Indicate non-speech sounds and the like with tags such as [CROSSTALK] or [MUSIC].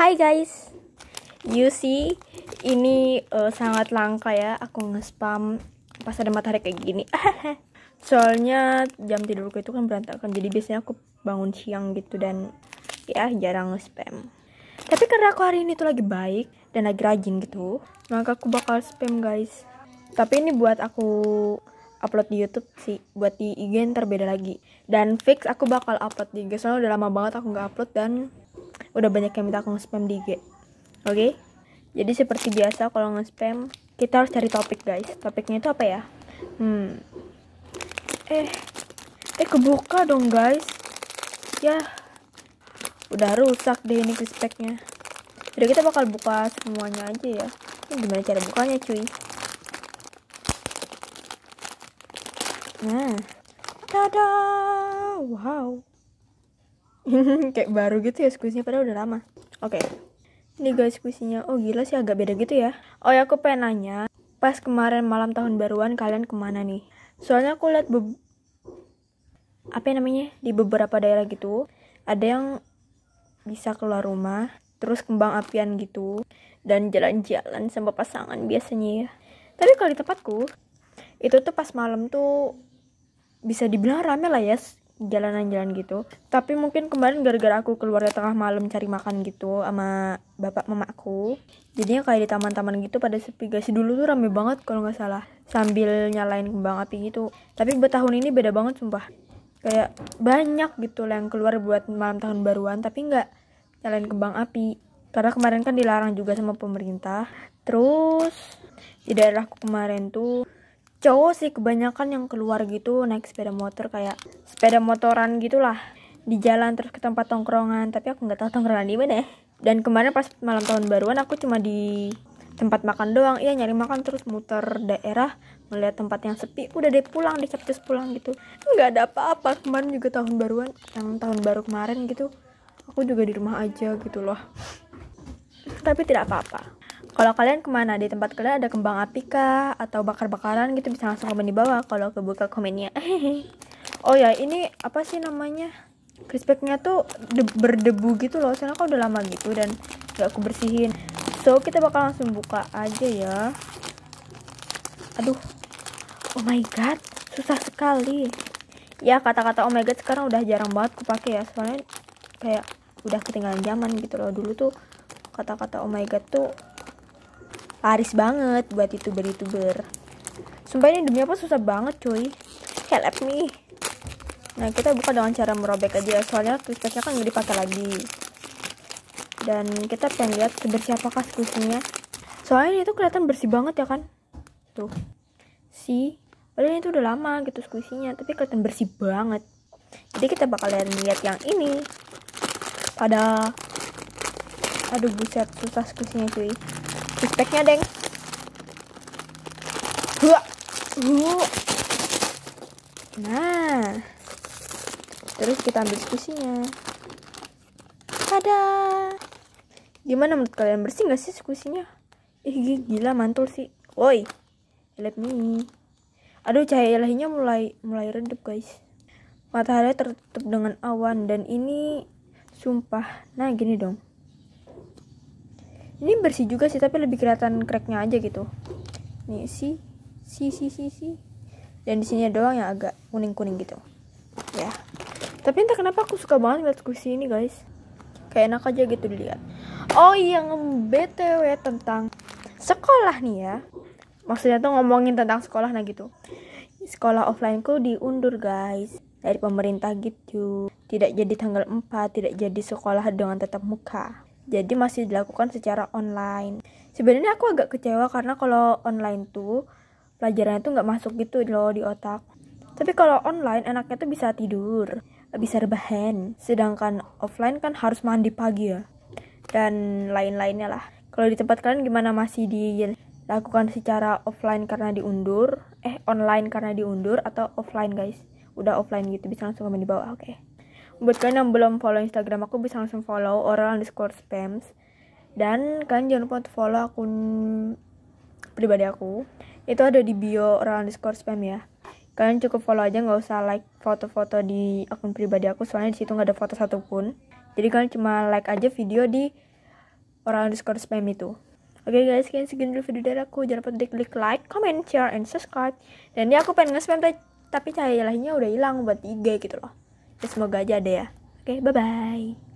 Hai guys, you see ini uh, sangat langka ya aku nge-spam pas ada matahari kayak gini. [LAUGHS] Soalnya jam tidurku itu kan berantakan, jadi biasanya aku bangun siang gitu dan ya jarang nge-spam. Tapi karena aku hari ini tuh lagi baik dan lagi rajin gitu, maka aku bakal spam guys. Tapi ini buat aku upload di YouTube sih, buat di IG terbeda lagi. Dan fix aku bakal upload di IG soalnya udah lama banget aku nggak upload dan udah banyak yang minta aku nge-spam di IG. Oke? Okay? Jadi seperti biasa kalau nge-spam, kita harus cari topik, guys. Topiknya itu apa ya? Hmm. Eh. Eh kebuka dong, guys. Ya. Udah rusak deh ini respectnya. Jadi kita bakal buka semuanya aja ya. Ini gimana cara bukanya, cuy? Nah. Tada! Wow. [LAUGHS] kayak baru gitu ya squishy padahal udah lama oke okay. ini guys squishy oh gila sih agak beda gitu ya oh ya aku pengen nanya pas kemarin malam tahun baruan kalian kemana nih soalnya aku lihat be- apa ya namanya di beberapa daerah gitu ada yang bisa keluar rumah terus kembang apian gitu dan jalan-jalan sama pasangan biasanya ya tapi kalau di tempatku itu tuh pas malam tuh bisa dibilang rame lah ya jalanan-jalan gitu tapi mungkin kemarin gara-gara aku keluar tengah malam cari makan gitu sama bapak mamaku jadinya kayak di taman-taman gitu pada sepi guys dulu tuh rame banget kalau nggak salah sambil nyalain kembang api gitu tapi buat tahun ini beda banget sumpah kayak banyak gitu lah yang keluar buat malam tahun baruan tapi nggak nyalain kembang api karena kemarin kan dilarang juga sama pemerintah terus di daerahku kemarin tuh cowok sih kebanyakan yang keluar gitu naik sepeda motor kayak sepeda motoran gitulah di jalan terus ke tempat tongkrongan tapi aku nggak tahu tongkrongan di mana dan kemarin pas malam tahun baruan aku cuma di tempat makan doang iya nyari makan terus muter daerah melihat tempat yang sepi udah deh pulang di capcus pulang gitu nggak ada apa-apa kemarin juga tahun baruan yang tahun baru kemarin gitu aku juga di rumah aja gitu loh tapi tidak apa-apa kalau kalian kemana? Di tempat kalian ada kembang api kah? Atau bakar-bakaran gitu bisa langsung komen di bawah kalau kebuka komennya. [LAUGHS] oh ya, ini apa sih namanya? Crispeknya tuh berdebu gitu loh, soalnya aku udah lama gitu dan gak aku bersihin. So, kita bakal langsung buka aja ya. Aduh. Oh my god, susah sekali. Ya, kata-kata oh my god sekarang udah jarang banget aku pakai ya, soalnya kayak udah ketinggalan zaman gitu loh. Dulu tuh kata-kata oh my god tuh laris banget buat youtuber-youtuber sumpah ini demi apa susah banget cuy help me nah kita buka dengan cara merobek aja soalnya kertasnya kan nggak dipakai lagi dan kita pengen lihat sebersih apakah skusinya. soalnya itu kelihatan bersih banget ya kan tuh si padahal itu udah lama gitu skusinya, tapi kelihatan bersih banget jadi kita bakal lihat yang ini pada aduh buset susah skusinya, cuy Respectnya, Deng. Nah. Terus kita ambil skusinya, ada, Gimana menurut kalian? Bersih gak sih skusinya? Ih, gila mantul sih. Woi. Let me. Aduh, cahaya ilahinya mulai mulai redup, guys. Matahari tertutup dengan awan dan ini sumpah. Nah, gini dong ini bersih juga sih tapi lebih kelihatan cracknya aja gitu nih si si si si si dan di sini doang yang agak kuning kuning gitu ya tapi entah kenapa aku suka banget ngeliat kursi ini guys kayak enak aja gitu dilihat oh iya btw tentang sekolah nih ya maksudnya tuh ngomongin tentang sekolah nah gitu sekolah offline ku diundur guys dari pemerintah gitu tidak jadi tanggal 4 tidak jadi sekolah dengan tetap muka jadi masih dilakukan secara online. Sebenarnya aku agak kecewa karena kalau online tuh pelajarannya tuh nggak masuk gitu loh di otak. Tapi kalau online enaknya tuh bisa tidur, bisa rebahan. Sedangkan offline kan harus mandi pagi ya. Dan lain-lainnya lah. Kalau di tempat kalian gimana masih dilakukan secara offline karena diundur? Eh, online karena diundur atau offline guys? Udah offline gitu bisa langsung komen di oke. Okay buat kalian yang belum follow Instagram aku bisa langsung follow oral underscore spams dan kalian jangan lupa untuk follow akun pribadi aku itu ada di bio oral underscore spam ya kalian cukup follow aja nggak usah like foto-foto di akun pribadi aku soalnya di situ nggak ada foto satupun jadi kalian cuma like aja video di oral underscore spam itu Oke okay guys, sekian segini dulu video dari aku. Jangan lupa klik klik like, comment, share, and subscribe. Dan ini aku pengen nge-spam tapi cahaya lahirnya udah hilang buat IG gitu loh semoga aja ada ya oke bye bye